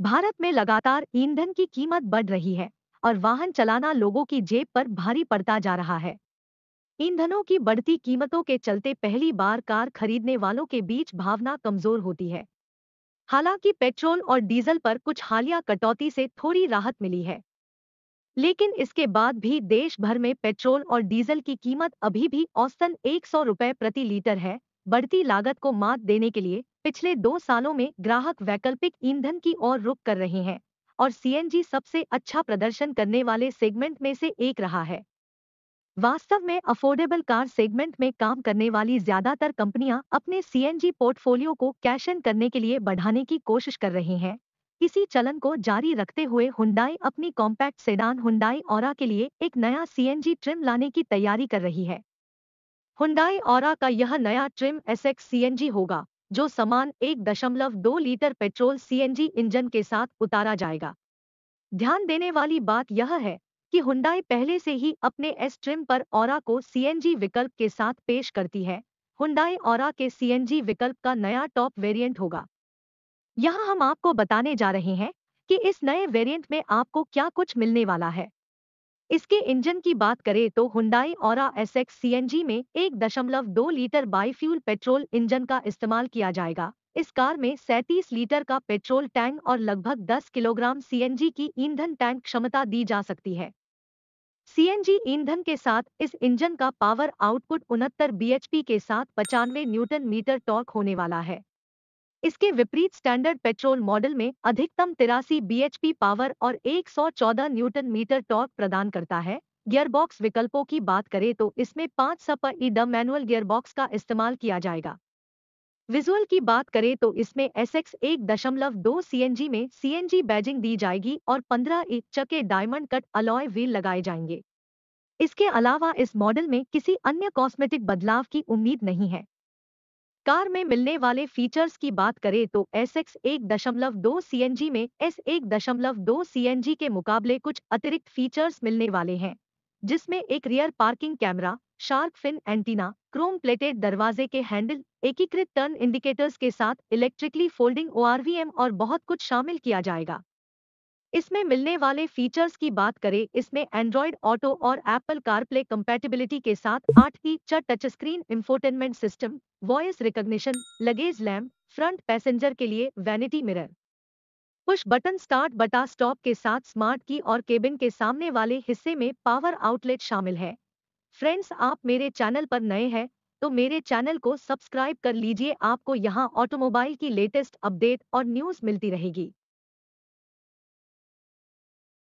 भारत में लगातार ईंधन की कीमत बढ़ रही है और वाहन चलाना लोगों की जेब पर भारी पड़ता जा रहा है ईंधनों की बढ़ती कीमतों के चलते पहली बार कार खरीदने वालों के बीच भावना कमजोर होती है हालांकि पेट्रोल और डीजल पर कुछ हालिया कटौती से थोड़ी राहत मिली है लेकिन इसके बाद भी देश भर में पेट्रोल और डीजल की कीमत अभी भी औसतन एक सौ प्रति लीटर है बढ़ती लागत को मात देने के लिए पिछले दो सालों में ग्राहक वैकल्पिक ईंधन की ओर रुख कर रहे हैं और सी सबसे अच्छा प्रदर्शन करने वाले सेगमेंट में से एक रहा है वास्तव में अफोर्डेबल कार सेगमेंट में काम करने वाली ज्यादातर कंपनियां अपने सी पोर्टफोलियो को कैश इन करने के लिए बढ़ाने की कोशिश कर रही हैं इसी चलन को जारी रखते हुए हुंडाई अपनी कॉम्पैक्ट सेडान हुंडाई और के लिए एक नया सी ट्रिम लाने की तैयारी कर रही है हुंडई और का यह नया ट्रिम एसएक्स सीएनजी होगा जो समान एक दशमलव दो लीटर पेट्रोल सीएनजी इंजन के साथ उतारा जाएगा ध्यान देने वाली बात यह है कि हुंडई पहले से ही अपने एस ट्रिम पर और को सीएनजी विकल्प के साथ पेश करती है हुंडई और के सीएनजी विकल्प का नया टॉप वेरिएंट होगा यहाँ हम आपको बताने जा रहे हैं कि इस नए वेरिएंट में आपको क्या कुछ मिलने वाला है इसके इंजन की बात करें तो हुंडाई और एस एक्स सी में एक दशमलव दो लीटर बाईफ्यूल पेट्रोल इंजन का इस्तेमाल किया जाएगा इस कार में सैतीस लीटर का पेट्रोल टैंक और लगभग 10 किलोग्राम जी की ईंधन टैंक क्षमता दी जा सकती है जी ईंधन के साथ इस इंजन का पावर आउटपुट उनहत्तर पी के साथ पचानवे न्यूटन मीटर टॉर्क होने वाला है इसके विपरीत स्टैंडर्ड पेट्रोल मॉडल में अधिकतम तिरासी बी पावर और 114 न्यूटन मीटर टॉर्क प्रदान करता है गियरबॉक्स विकल्पों की बात करें तो इसमें सपर सप ईड मैनुअल गियरबॉक्स का इस्तेमाल किया जाएगा विजुअल की बात करें तो इसमें एस एक्स एक दशमलव दो सी में सी बैजिंग दी जाएगी और पंद्रह एक चके डायमंड कट अलॉय व्हील लगाए जाएंगे इसके अलावा इस मॉडल में किसी अन्य कॉस्मेटिक बदलाव की उम्मीद नहीं है कार में मिलने वाले फीचर्स की बात करें तो एस एक्स एक दशमलव दो सी में एस एक दशमलव दो सी के मुकाबले कुछ अतिरिक्त फीचर्स मिलने वाले हैं जिसमें एक rear parking camera shark fin antenna chrome plated दरवाजे के हैंडल एकीकृत टर्न इंडिकेटर्स के साथ इलेक्ट्रिकली फोल्डिंग ओ और बहुत कुछ शामिल किया जाएगा इसमें मिलने वाले फीचर्स की बात करें इसमें एंड्रॉइड ऑटो और एप्पल कारप्ले कंपैटिबिलिटी के साथ आठ की चार touch screen infotainment system voice recognition luggage lamp front passenger के लिए vanity mirror push button start बटा स्टॉप के साथ स्मार्ट की और केबिन के सामने वाले हिस्से में पावर आउटलेट शामिल है फ्रेंड्स आप मेरे चैनल पर नए हैं तो मेरे चैनल को सब्सक्राइब कर लीजिए आपको यहाँ ऑटोमोबाइल की लेटेस्ट अपडेट और न्यूज़ मिलती रहेगी